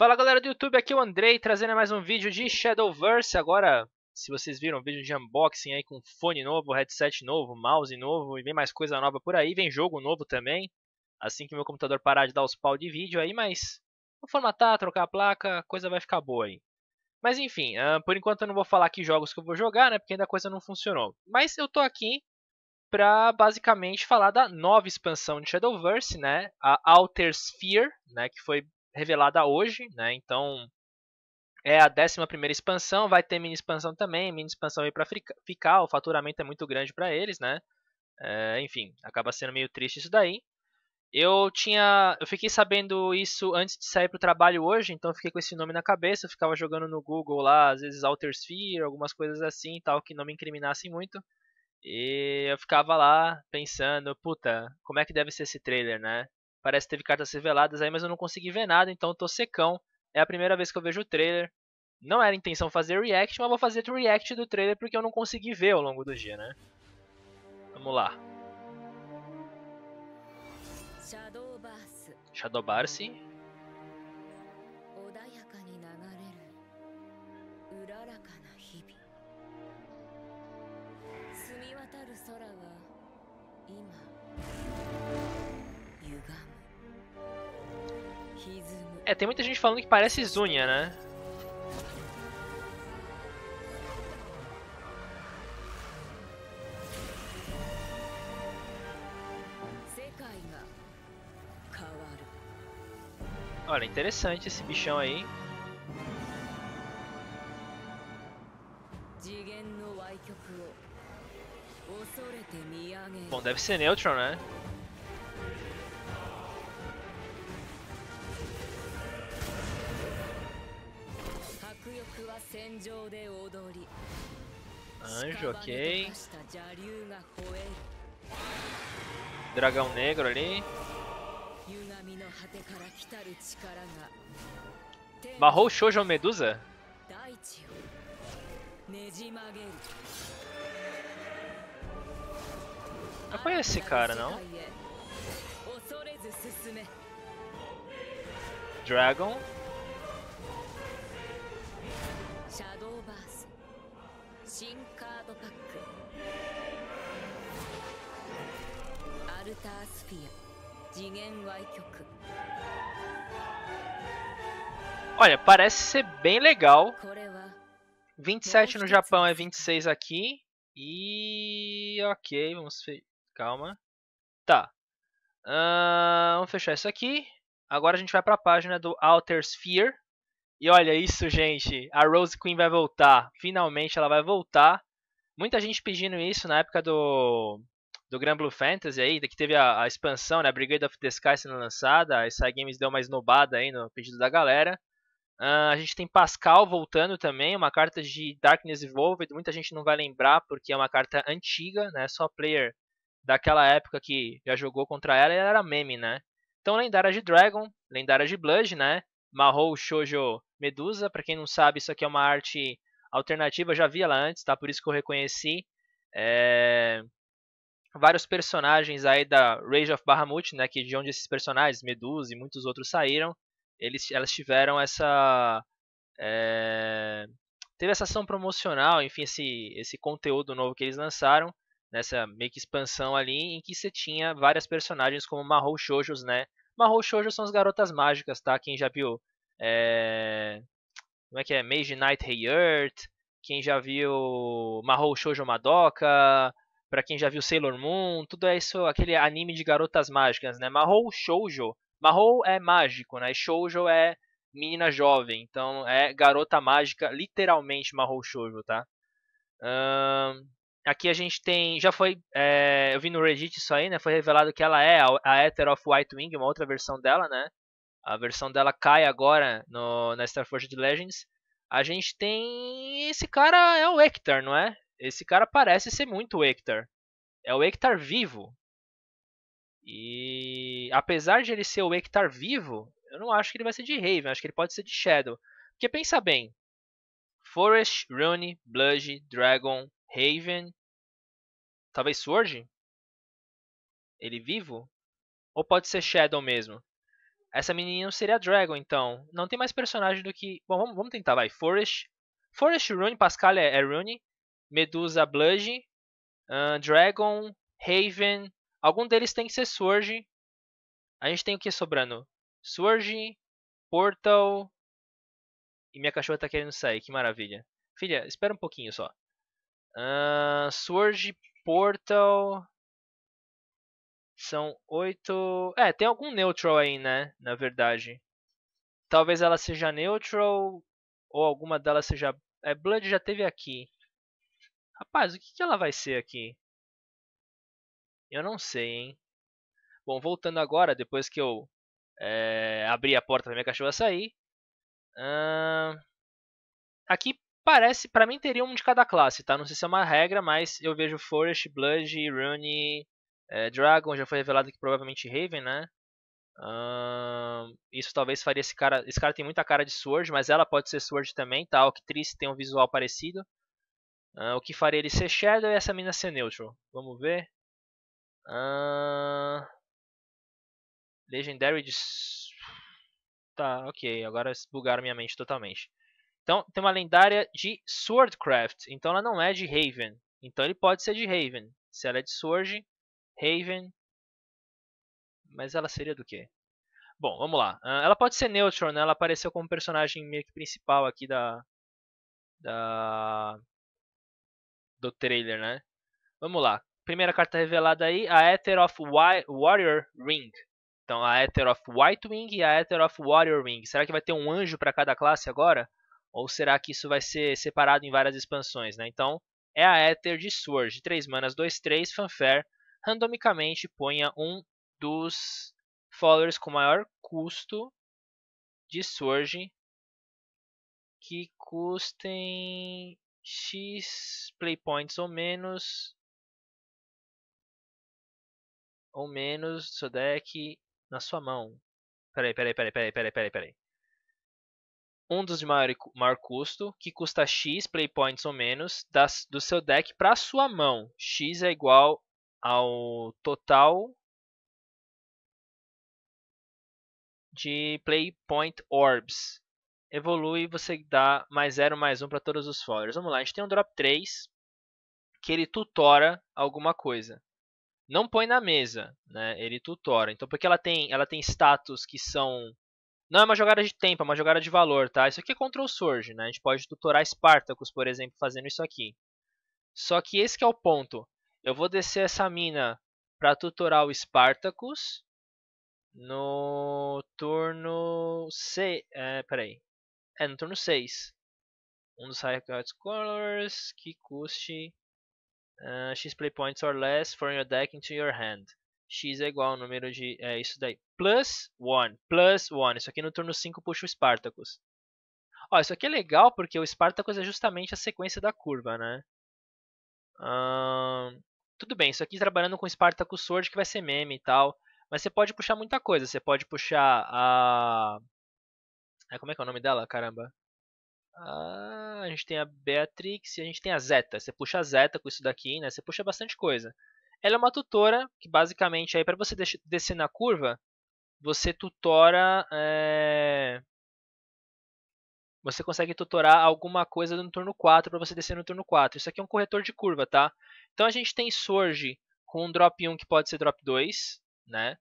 Fala galera do YouTube, aqui é o Andrei trazendo mais um vídeo de Shadowverse. Agora, se vocês viram vídeo de unboxing aí com fone novo, headset novo, mouse novo e vem mais coisa nova por aí, vem jogo novo também. Assim que meu computador parar de dar os pau de vídeo aí, mas vou formatar, trocar a placa, a coisa vai ficar boa aí. Mas enfim, ah, por enquanto eu não vou falar que jogos que eu vou jogar, né, porque ainda a coisa não funcionou. Mas eu tô aqui para basicamente falar da nova expansão de Shadowverse, né, a Outer Sphere, né, que foi revelada hoje, né? Então é a 11 primeira expansão, vai ter mini expansão também, mini expansão aí para ficar, o faturamento é muito grande para eles, né? É, enfim, acaba sendo meio triste isso daí. Eu tinha, eu fiquei sabendo isso antes de sair pro trabalho hoje, então eu fiquei com esse nome na cabeça, eu ficava jogando no Google lá, às vezes Alter Sphere, algumas coisas assim e tal, que não me incriminassem muito. E eu ficava lá pensando, puta, como é que deve ser esse trailer, né? Parece que teve cartas reveladas aí, mas eu não consegui ver nada, então tô secão. É a primeira vez que eu vejo o trailer. Não era intenção fazer react, mas vou fazer react do trailer porque eu não consegui ver ao longo do dia, né? Vamos lá. Shadow Barsi. É, tem muita gente falando que parece Zunia, né? Olha, interessante esse bichão aí. Bom, deve ser Neutron, né? Anjo, ok. Dragão negro ali. Mahou Shoujo Medusa? Não conhece esse cara, não? Dragon. シャドーバース新カードパックアルタースフィア次元歪曲 Olha, parece ser bem legal. 27 no Japão é 26 aqui. E. Ok, vamos. fechar. Calma. Tá. Uh, vamos fechar isso aqui. Agora a gente vai para a página do Outer Sphere. E olha isso, gente. A Rose Queen vai voltar. Finalmente ela vai voltar. Muita gente pedindo isso na época do do Grand Blue Fantasy aí, que teve a, a, expansão, né, a Brigade of the Sky sendo lançada, a SI Games deu uma esnobada aí no pedido da galera. Uh, a gente tem Pascal voltando também, uma carta de Darkness Evolved, muita gente não vai lembrar porque é uma carta antiga, né, só player daquela época que já jogou contra ela e ela era meme, né. Então lendária de Dragon, lendária de Blood, né, Mahou Shoujo Medusa, para quem não sabe, isso aqui é uma arte alternativa, eu já vi ela antes, tá? Por isso que eu reconheci. É... Vários personagens aí da Rage of Bahamut, né? Que de onde esses personagens, Medusa e muitos outros saíram, eles, elas tiveram essa. É... Teve essa ação promocional, enfim, esse, esse conteúdo novo que eles lançaram, nessa né? meio que expansão ali, em que você tinha várias personagens como Mahou Shoujos, né? Mahou Shoujos são as garotas mágicas, tá? Quem já viu é, como é que é? Mage Knight Hey Earth. Quem já viu Mahou Shoujo Madoka. Pra quem já viu Sailor Moon. Tudo é isso, aquele anime de garotas mágicas, né? Mahou Shoujo. Mahou é mágico, né? Shoujo é menina jovem. Então é garota mágica, literalmente Mahou Shoujo, tá? Um, aqui a gente tem. Já foi. É, eu vi no Reddit isso aí, né? Foi revelado que ela é a, a Ether of White Wing, uma outra versão dela, né? a versão dela cai agora no, na Star de Legends, a gente tem. Esse cara é o Hector, não é? Esse cara parece ser muito o Hector. É o Hector vivo. E apesar de ele ser o Hector vivo, eu não acho que ele vai ser de Raven, acho que ele pode ser de Shadow. Porque pensa bem: Forest, Rune, Bludge, Dragon, Raven. Talvez Sword? Ele vivo? Ou pode ser Shadow mesmo? Essa menininha não seria a Dragon, então. Não tem mais personagem do que... Bom, vamos, vamos tentar, vai. Forest. Forest, Rune, Pascal é, é Rune. Medusa, Bludge. Uh, Dragon, Raven. Algum deles tem que ser Surge. A gente tem o que sobrando? Surge, Portal... E minha cachorra tá querendo sair, que maravilha. Filha, espera um pouquinho só. Uh, Surge, Portal... São oito... É, tem algum neutral aí, né? Na verdade. Talvez ela seja neutral ou alguma delas seja... É, Blood já teve aqui. Rapaz, o que, que ela vai ser aqui? Eu não sei, hein? Bom, voltando agora, depois que eu é, abri a porta para minha cachorra sair. aqui parece, para mim teria um de cada classe, tá? Não sei se é uma regra, mas eu vejo Forest, Blood, Rune é, Dragon já foi revelado que provavelmente Raven, né? isso talvez faria esse cara. Esse cara tem muita cara de Sword, mas ela pode ser Sword também, tá? que triste tem um visual parecido. Uh, o que faria ele ser Shadow e essa mina ser Neutral? Vamos ver. Uh, Legendary de... Tá, ok. Agora bugaram minha mente totalmente. Então, tem uma lendária de Swordcraft. Então, ela não é de Raven. Então, ele pode ser de Raven. Se ela é de Sword, Haven. Mas ela seria do quê? Bom, vamos lá. Ah, ela pode ser Neutron, né? Ela apareceu como personagem meio que principal aqui da... da do trailer, né? Vamos lá. Primeira carta revelada aí, a Ether of White Warrior Ring. Então, a Ether of White Wing e a Ether of Warrior Ring. Será que vai ter um anjo para cada classe agora? Ou será que isso vai ser separado em várias expansões, né? Então, é a Ether de Sword. 3 manas, 2, 3, Fanfare randomicamente ponha um dos followers com maior custo de Surge que custem X playpoints ou menos ou menos do seu deck na sua mão. Peraí, peraí, peraí, peraí, peraí, peraí, peraí. Um dos de maior, maior custo, que custa X playpoints ou menos, das, do seu deck para sua mão. X é igual ao total de Playpoint Orbs. Evolui, você dá mais 0, mais 1 um para todos os followers. Vamos lá, a gente tem um drop 3 que ele tutora alguma coisa. Não põe na mesa, né? ele tutora. Então, porque ela tem, ela tem status que são... Não é uma jogada de tempo, é uma jogada de valor, tá? Isso aqui é Control Surge, né? A gente pode tutorar Spartacus, por exemplo, fazendo isso aqui. Só que esse que é o ponto. Eu vou descer essa mina para tutorar o Spartacus no turno 6. É, peraí. É, no turno 6. Um dos Highlight Colors que custe uh, X Play Points or less from your deck into your hand. X é igual ao número de. É isso daí. Plus 1. Plus 1. Isso aqui no turno 5 puxa o Spartacus. Ó, isso aqui é legal porque o Spartacus é justamente a sequência da curva, né? Um, tudo bem, isso aqui trabalhando com Spartacus com Sword que vai ser meme e tal, mas você pode puxar muita coisa, você pode puxar a... É, como é que é o nome dela? Caramba. Ah, a gente tem a Beatrix e a gente tem a Zeta. Você puxa a Zeta com isso daqui, né? Você puxa bastante coisa. Ela é uma tutora que basicamente aí para você descer na curva, você tutora é você consegue tutorar alguma coisa no turno 4 para você descer no turno 4. Isso aqui é um corretor de curva, tá? Então a gente tem Surge com um drop 1 que pode ser drop 2, né?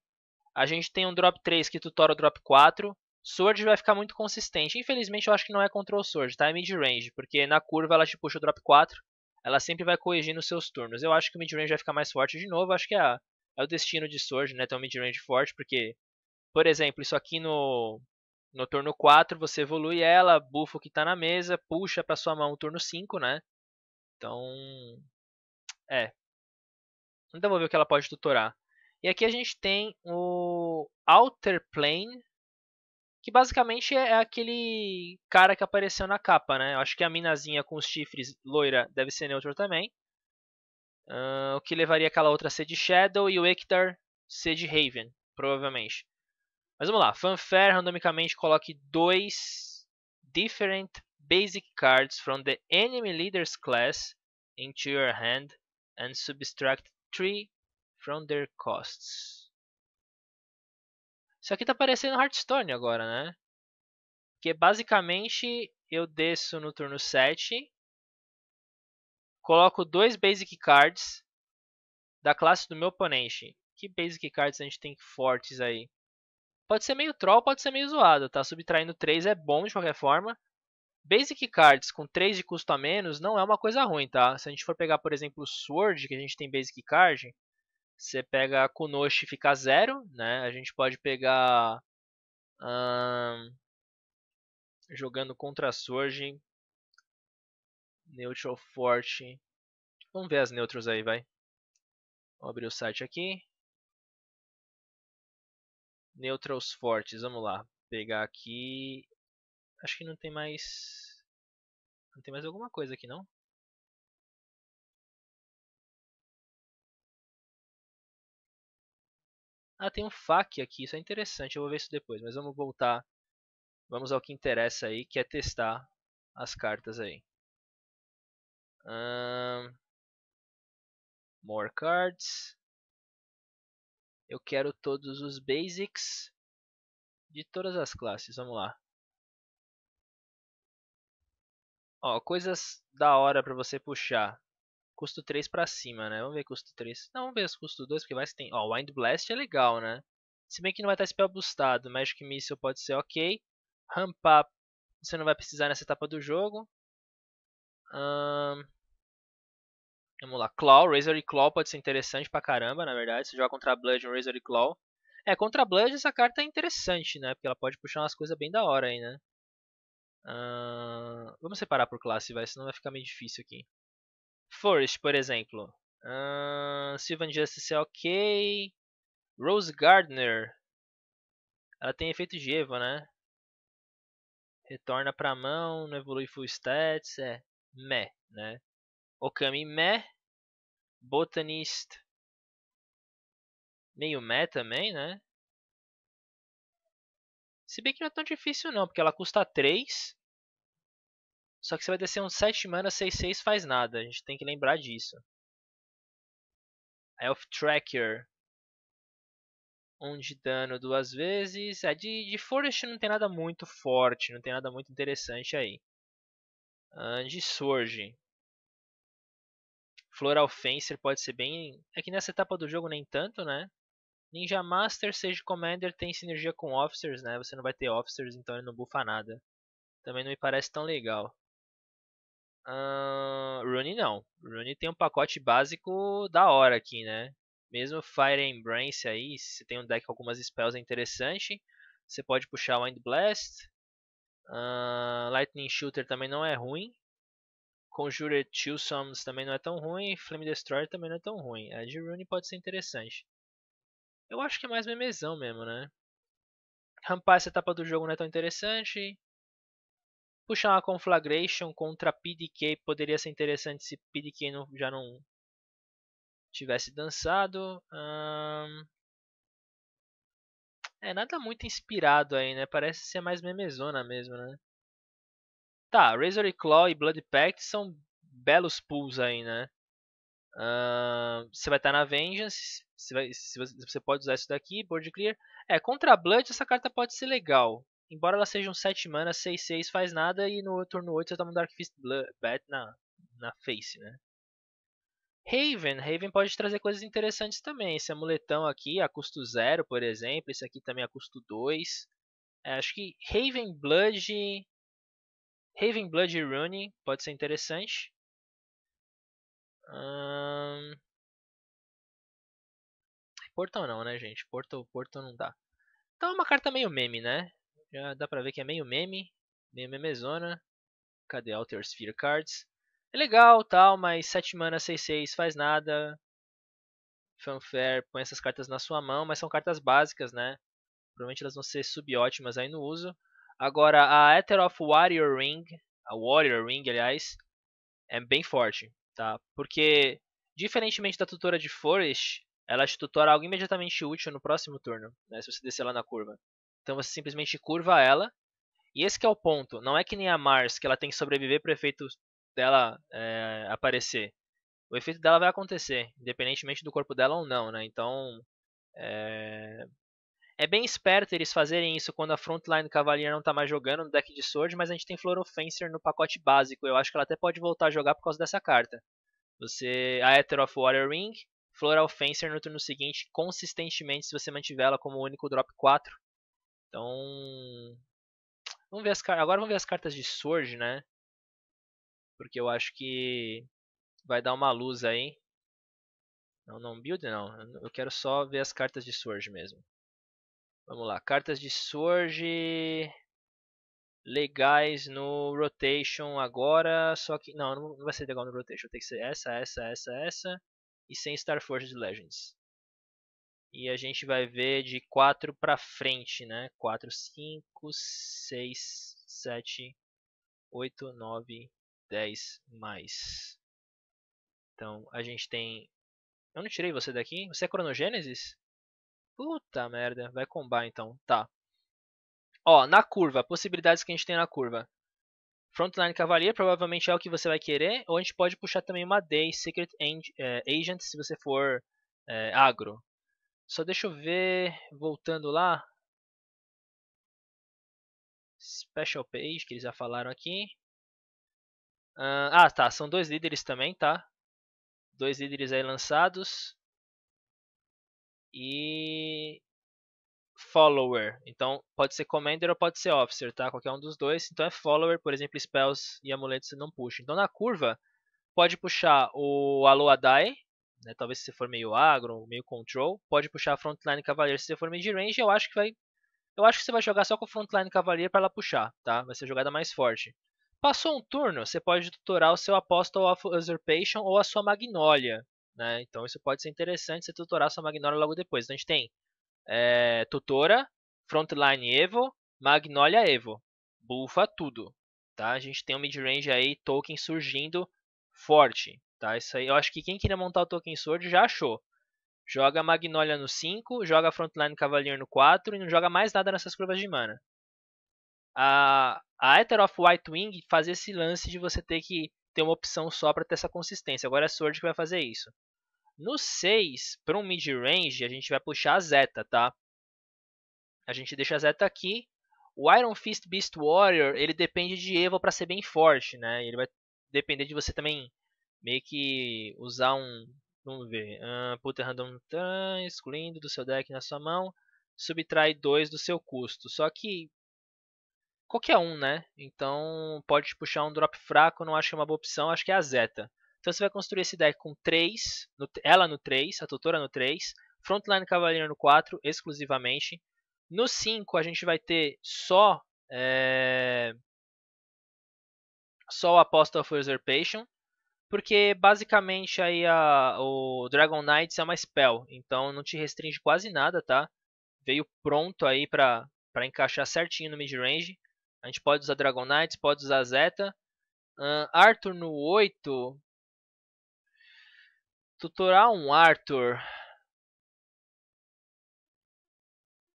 A gente tem um drop 3 que tutora o drop 4. Surge vai ficar muito consistente. Infelizmente eu acho que não é control Surge, tá? É mid-range, porque na curva ela te puxa o drop 4. Ela sempre vai corrigindo os seus turnos. Eu acho que o mid-range vai ficar mais forte de novo. Acho que é, é o destino de Surge, né? Ter um mid-range forte, porque... Por exemplo, isso aqui no, no turno 4, você evolui ela, bufa o que tá na mesa, puxa pra sua mão o turno 5, né? Então. É. Então vou ver o que ela pode tutorar. E aqui a gente tem o Outer Plane, que basicamente é aquele cara que apareceu na capa, né? Eu acho que a minazinha com os chifres loira deve ser neutro também. Uh, o que levaria aquela outra a ser de Shadow e o Ektar ser de Haven, provavelmente. Mas vamos lá, fanfare randomicamente coloque dois different basic cards from the enemy leaders class into your hand and subtract three from their costs. Isso aqui tá parecendo Hearthstone agora, né? Que basicamente eu desço no turno 7, coloco dois basic cards da classe do meu oponente. Que basic cards a gente tem fortes aí? Pode ser meio troll, pode ser meio zoado, tá? Subtraindo 3 é bom de qualquer forma. Basic cards com 3 de custo a menos não é uma coisa ruim, tá? Se a gente for pegar, por exemplo, o Sword, que a gente tem basic card, você pega a e fica 0, né? A gente pode pegar... Hum, jogando contra Sword. Neutral Forte. Vamos ver as neutros aí, vai. Vou abrir o site aqui. Neutrals fortes, vamos lá. Pegar aqui. Acho que não tem mais. Não tem mais alguma coisa aqui não? Ah, tem um FAQ aqui, isso é interessante, eu vou ver isso depois, mas vamos voltar. Vamos ao que interessa aí, que é testar as cartas aí. Um, more cards. Eu quero todos os basics de todas as classes. Vamos lá. Ó, coisas da hora para você puxar. Custo 3 para cima, né? Vamos ver custo 3. Não, vamos ver os custo 2, porque vai se tem... Ó, Wind Blast é legal, né? Se bem que não vai estar tá spell boostado. Magic Missile pode ser ok. Ramp Up você não vai precisar nessa etapa do jogo. Um, Vamos lá, Claw, Razor e Claw pode ser interessante pra caramba, na verdade. Se jogar contra Blood, Razor e Claw. É, contra Blood essa carta é interessante, né? Porque ela pode puxar umas coisas bem da hora aí, né? Uh... Vamos separar por classe, vai, senão vai ficar meio difícil aqui. Forest, por exemplo. Uh... Sylvan Justice é ok. Rose Gardner. Ela tem efeito de Eva, né? Retorna pra mão, não evolui full stats, é meh, né? Okami Meh, Botanist. Meio Meh também, né? Se bem que não é tão difícil não, porque ela custa 3. Só que você vai descer uns 7 mana, 6, 6 faz nada. A gente tem que lembrar disso. Elf Tracker. 1 um de dano duas vezes. A é, de, de Forest não tem nada muito forte, não tem nada muito interessante aí. A ah, de Surge. Floral Fencer pode ser bem. É que nessa etapa do jogo nem tanto, né? Ninja Master, Sage Commander tem sinergia com Officers, né? Você não vai ter Officers, então ele não bufa nada. Também não me parece tão legal. Uh, Rune não. Rune tem um pacote básico da hora aqui, né? Mesmo Fire Embrace aí, se tem um deck com algumas spells é interessante. Você pode puxar Wind Blast. Uh, Lightning Shooter também não é ruim. Conjurer Two Sums também não é tão ruim, Flame Destroyer também não é tão ruim. A de Rune pode ser interessante. Eu acho que é mais memezão mesmo, né? Rampar essa etapa do jogo não é tão interessante. Puxar uma Conflagration contra PDK poderia ser interessante se PDK não, já não tivesse dançado. Hum... É, nada muito inspirado aí, né? Parece ser mais memezona mesmo, né? Tá, Razor e Claw e Blood Pact são belos pulls aí, né? Uh, você vai estar na Vengeance, você, vai, você, pode usar isso daqui, Board Clear. É, contra a Blood essa carta pode ser legal. Embora ela seja um 7 mana, 6, 6 faz nada e no turno 8 você toma um Dark Fist Blood, Bat na, na face, né? Raven, Raven pode trazer coisas interessantes também. Esse amuletão aqui a custo 0, por exemplo. Esse aqui também a custo 2. É, acho que Raven Blood Raven Blood Running pode ser interessante. Porto ou não, né, gente? ou Porto não dá. Então é uma carta meio meme, né? Já dá pra ver que é meio meme. Meio memezona. Cadê Alter Sphere Cards? É legal, tal, mas 7 mana, 6-6, faz nada. Fanfare põe essas cartas na sua mão, mas são cartas básicas, né? Provavelmente elas vão ser subótimas aí no uso. Agora, a Ether of Warrior Ring, a Warrior Ring, aliás, é bem forte, tá? Porque, diferentemente da tutora de Forest, ela te tutora algo imediatamente útil no próximo turno, né? Se você descer lá na curva. Então você simplesmente curva ela. E esse é o ponto. Não é que nem a Mars, que ela tem que sobreviver para o efeito dela é, aparecer. O efeito dela vai acontecer, independentemente do corpo dela ou não, né? Então, é, é bem esperto eles fazerem isso quando a frontline do Cavalier não tá mais jogando no deck de Sword, mas a gente tem fencer no pacote básico. Eu acho que ela até pode voltar a jogar por causa dessa carta. Você, a Aether of Water Ring, Floral Fencer no turno seguinte, consistentemente, se você mantiver ela como único drop 4. Então, vamos ver as cartas agora vamos ver as cartas de Sword, né? Porque eu acho que vai dar uma luz aí. Não, não build não. Eu quero só ver as cartas de Sword mesmo. Vamos lá, cartas de Surge legais no rotation agora, só que não, não vai ser legal no rotation, tem que ser essa, essa, essa, essa e sem Star Forges Legends. E a gente vai ver de 4 pra frente, né? 4 5 6 7 8 9 10 mais. Então, a gente tem Eu não tirei você daqui? Você é cronogênesis? Puta merda, vai combar então, tá. Ó, na curva, possibilidades que a gente tem na curva. Frontline Cavalier provavelmente é o que você vai querer, ou a gente pode puxar também uma Day Secret eh, Agent se você for é, agro. Só deixa eu ver, voltando lá. Special Page, que eles já falaram aqui. Ah, ah tá, são dois líderes também, tá? Dois líderes aí lançados e follower. Então, pode ser commander ou pode ser officer, tá? Qualquer um dos dois. Então é follower, por exemplo, spells e amuletos você não puxa. Então na curva, pode puxar o Aloadai, né? Talvez se você for meio agro, meio control, pode puxar a frontline cavaleiro se você for de range, eu acho que vai eu acho que você vai jogar só com o frontline cavaleiro para ela puxar, tá? Vai ser a jogada mais forte. Passou um turno, você pode tutorar o seu Apostle of Usurpation ou a sua Magnolia, né? Então isso pode ser interessante você tutorar sua Magnolia logo depois. Então a gente tem é, Tutora, Frontline Evo, Magnolia Evo. Bufa tudo. Tá? A gente tem um midrange aí, token surgindo forte. Tá? Isso aí, eu acho que quem queria montar o Token Sword já achou. Joga Magnolia no 5, joga Frontline Cavalier no 4 e não joga mais nada nessas curvas de mana. A, a Ether of White Wing fazia esse lance de você ter que ter uma opção só para ter essa consistência. Agora é Sword que vai fazer isso. No 6, para um mid-range, a gente vai puxar a Zeta, tá? A gente deixa a Zeta aqui. O Iron Fist Beast Warrior, ele depende de Eva para ser bem forte, né? Ele vai depender de você também meio que usar um... Vamos ver. Put puta random turn, excluindo do seu deck na sua mão. Subtrai 2 do seu custo. Só que qualquer um, né? Então pode puxar um drop fraco, não acho que é uma boa opção, acho que é a Zeta. Então você vai construir esse deck com 3, no, ela no 3, a tutora no 3, Frontline Cavaleiro no 4, exclusivamente. No 5 a gente vai ter só, é, só o Apostle of Usurpation, porque basicamente aí a, o Dragon Knights é uma spell, então não te restringe quase nada, tá? Veio pronto aí pra, pra encaixar certinho no midrange. A gente pode usar Dragon Knights, pode usar Zeta. Uh, Arthur no 8, Tutorar um Arthur.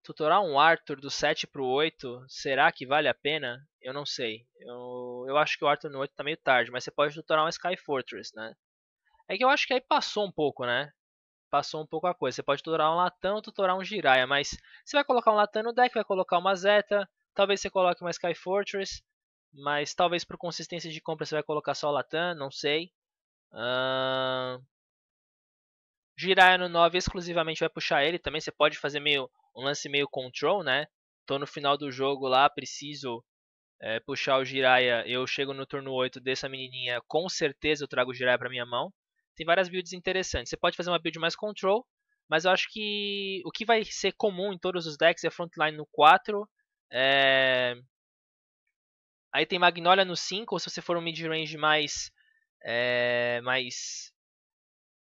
Tutorar um Arthur do 7 pro 8, será que vale a pena? Eu não sei. Eu, eu acho que o Arthur no 8 tá meio tarde, mas você pode tutorar um Sky Fortress, né? É que eu acho que aí passou um pouco, né? Passou um pouco a coisa. Você pode tutorar um Latão ou tutorar um Jiraiya, mas você vai colocar um Latão no deck, vai colocar uma Zeta, talvez você coloque uma Sky Fortress, mas talvez por consistência de compra você vai colocar só o Latam, não sei. Uh, Jiraiya no 9 exclusivamente vai puxar ele também. Você pode fazer meio um lance meio control, né? Tô então, no final do jogo lá, preciso é, puxar o Jiraiya. Eu chego no turno 8 dessa menininha, com certeza eu trago o Jiraiya pra minha mão. Tem várias builds interessantes. Você pode fazer uma build mais control, mas eu acho que o que vai ser comum em todos os decks é frontline no 4. É... Aí tem Magnolia no 5, ou se você for um mid-range mais, é... mais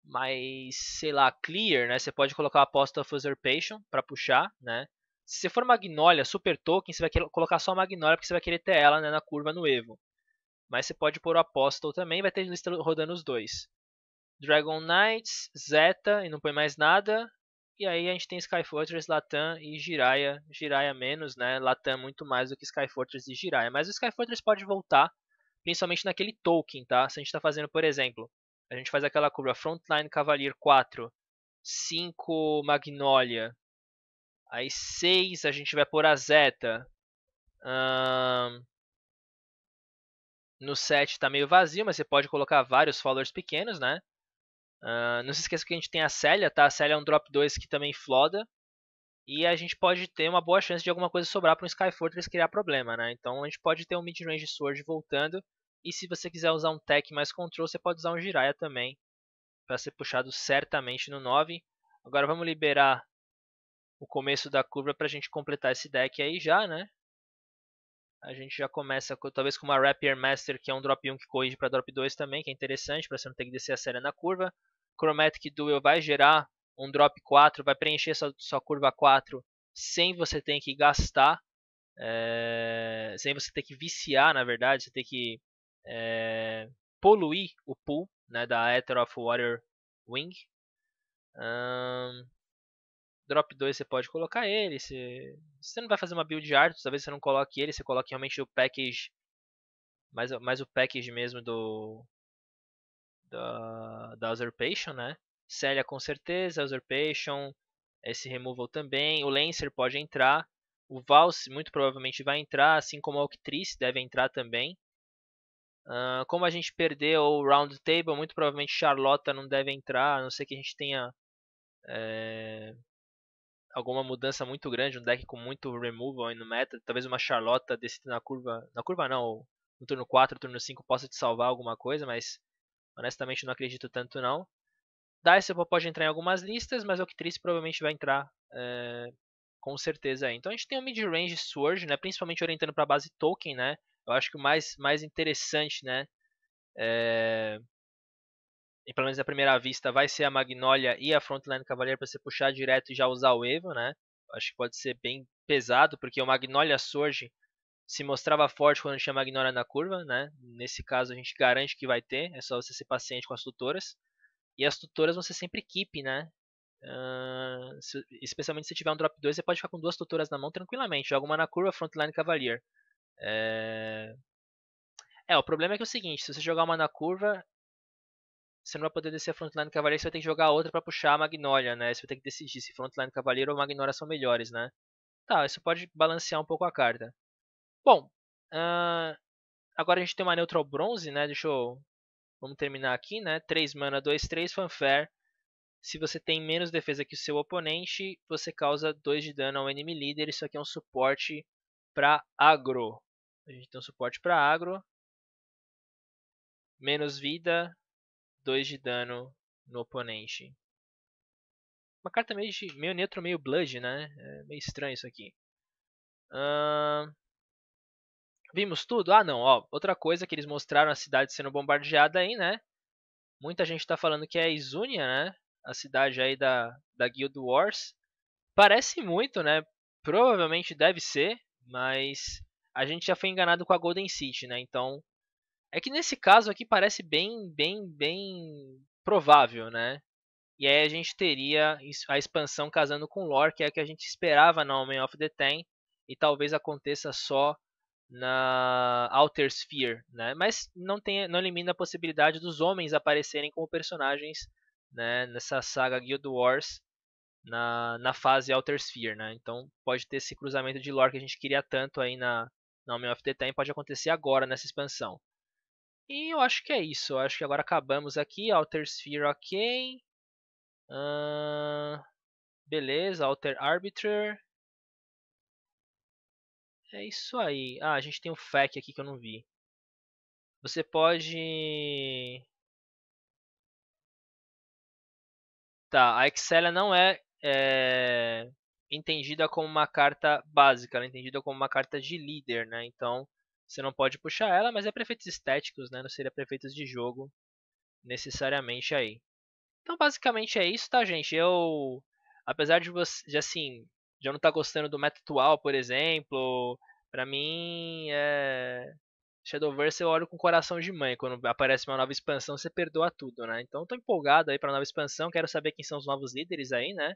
mas sei lá, clear, né? Você pode colocar a aposta of usurpation para puxar, né? Se você for Magnolia, Super Token, você vai querer colocar só a Magnolia porque você vai querer ter ela né, na curva no Evo. Mas você pode pôr o Apostle também, vai ter lista rodando os dois. Dragon Knights, Zeta e não põe mais nada. E aí a gente tem Sky Fortress, Latam e Jiraya. Jiraya menos, né? Latam muito mais do que Sky Fortress e Jiraya. Mas o Sky Fortress pode voltar, principalmente naquele token, tá? Se a gente está fazendo, por exemplo, a gente faz aquela curva Frontline Cavalier 4, 5 Magnolia. Aí 6 a gente vai por a Zeta. Um... No 7 tá meio vazio, mas você pode colocar vários followers pequenos, né? Uh, não se esqueça que a gente tem a Célia, tá? A Célia é um drop 2 que também floda. E a gente pode ter uma boa chance de alguma coisa sobrar para um Sky Fortress criar problema, né? Então a gente pode ter um mid-range Sword voltando. E se você quiser usar um tech mais control, você pode usar um Jiraiya também, para ser puxado certamente no 9. Agora vamos liberar o começo da curva para a gente completar esse deck aí já, né? A gente já começa com, talvez com uma Rapier Master, que é um drop 1 que corrige para drop 2 também, que é interessante, para você não ter que descer a série na curva. Chromatic Duel vai gerar um drop 4, vai preencher sua, sua curva 4 sem você ter que gastar, é, sem você ter que viciar, na verdade, você ter que é, poluir o pool né, da Ether of Water Wing. Um, drop 2 você pode colocar ele. Se você não vai fazer uma build de art, talvez você não coloque ele, você coloque realmente o package. Mais, mais o package mesmo do. Da, da Usurpation, né? Célia com certeza, Usurpation. Esse removal também. O Lancer pode entrar. O Valse muito provavelmente vai entrar, assim como a Octrice deve entrar também. Uh, como a gente perdeu o round table, muito provavelmente Charlotte não deve entrar, a não ser que a gente tenha é, alguma mudança muito grande, um deck com muito removal aí no meta. Talvez uma Charlotte tá descida na curva. Na curva não, no turno 4, turno 5 possa te salvar alguma coisa, mas honestamente não acredito tanto não. Dice pode entrar em algumas listas, mas o Octrice provavelmente vai entrar é, com certeza aí. Então a gente tem um mid-range Surge, né, principalmente orientando para a base token, né? eu acho que o mais, mais interessante, né? É, e pelo menos na primeira vista, vai ser a Magnolia e a Frontline Cavalier para você puxar direto e já usar o Evo, né? Acho que pode ser bem pesado, porque o Magnolia Surge se mostrava forte quando tinha Magnolia na curva, né? Nesse caso a gente garante que vai ter, é só você ser paciente com as tutoras. E as tutoras vão ser sempre equipe, né? Uh, se, especialmente se tiver um drop 2, você pode ficar com duas tutoras na mão tranquilamente. Joga uma na curva, Frontline Cavalier. É... é, o problema é que é o seguinte, se você jogar uma na curva, você não vai poder descer a frontline cavaleiro, você vai ter que jogar outra para puxar a Magnolia, né? Você vai ter que decidir se frontline cavaleiro ou Magnolia são melhores, né? Tá, isso pode balancear um pouco a carta. Bom, uh, agora a gente tem uma neutral bronze, né? Deixa eu... Vamos terminar aqui, né? 3 mana, 2, 3, fanfare. Se você tem menos defesa que o seu oponente, você causa 2 de dano ao enemy leader. Isso aqui é um suporte para agro. A gente tem um suporte para agro. Menos vida, 2 de dano no oponente. Uma carta meio, meio neutro, meio blood, né? É meio estranho isso aqui. Vimos tudo? Ah, não. Ó, outra coisa que eles mostraram a cidade sendo bombardeada aí, né? Muita gente está falando que é Izunia, né? A cidade aí da, da Guild Wars. Parece muito, né? Provavelmente deve ser. Mas a gente já foi enganado com a Golden City, né? Então é que nesse caso aqui parece bem, bem, bem provável, né? E aí a gente teria a expansão casando com lore, que é a que a gente esperava na Homem of the Ten, e talvez aconteça só na Outer Sphere, né? Mas não tem, não elimina a possibilidade dos homens aparecerem como personagens, né? Nessa saga Guild Wars na, na fase Outer Sphere, né? Então pode ter esse cruzamento de lore que a gente queria tanto aí na, na Homem of the Time, pode acontecer agora nessa expansão. E eu acho que é isso, eu acho que agora acabamos aqui, Outer Sphere ok. Uh, beleza, Outer Arbiter. É isso aí. Ah, a gente tem um FAQ aqui que eu não vi. Você pode Tá, a Excella não é é, entendida como uma carta básica, ela é entendida como uma carta de líder, né? Então você não pode puxar ela, mas é prefeitos estéticos, né? Não seria prefeitos de jogo necessariamente aí. Então basicamente é isso, tá, gente? Eu, apesar de você, de, assim, já não estar tá gostando do meta atual, por exemplo, pra mim é... Shadowverse eu olho com coração de mãe. Quando aparece uma nova expansão, você perdoa tudo, né? Então tô empolgado aí pra nova expansão, quero saber quem são os novos líderes aí, né?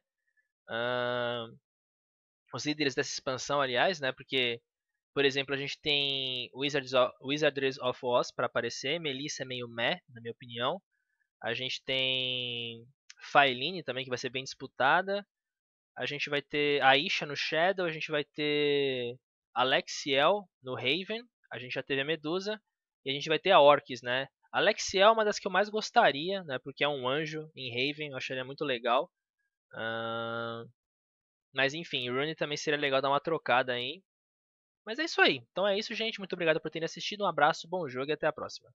Uh, os líderes dessa expansão, aliás, né? Porque, por exemplo, a gente tem Wizards of, Wizards of Oz para aparecer, Melissa é meio meh, na minha opinião. A gente tem Faeline também, que vai ser bem disputada. A gente vai ter Aisha no Shadow, a gente vai ter Alexiel no Raven, a gente já teve a Medusa e a gente vai ter a Orcs, né? Alexiel é uma das que eu mais gostaria, né? Porque é um anjo em Raven, eu acharia muito legal. Uh, mas enfim, o Rooney também seria legal dar uma trocada aí. Mas é isso aí. Então é isso, gente. Muito obrigado por terem assistido. Um abraço, bom jogo e até a próxima.